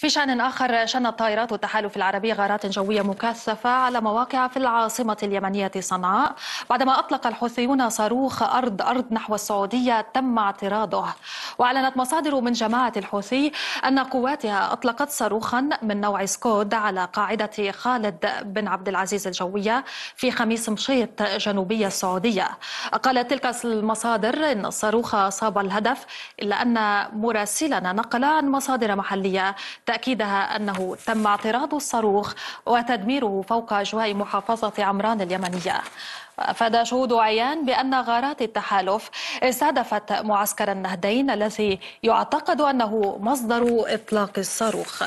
في شأن آخر شنت طائرات التحالف العربي غارات جوية مكثفة على مواقع في العاصمة اليمنية صنعاء بعدما أطلق الحوثيون صاروخ أرض أرض نحو السعودية تم اعتراضه وأعلنت مصادر من جماعة الحوثي أن قواتها أطلقت صاروخا من نوع سكود على قاعدة خالد بن عبد العزيز الجوية في خميس مشيط جنوبية السعودية قالت تلك المصادر أن الصاروخ أصاب الهدف إلا أن مراسلنا نقل عن مصادر محلية تأكيدها أنه تم اعتراض الصاروخ وتدميره فوق أجواء محافظة عمران اليمنية أفاد شهود عيان بأن غارات التحالف استهدفت معسكر النهدين الذي يعتقد أنه مصدر إطلاق الصاروخ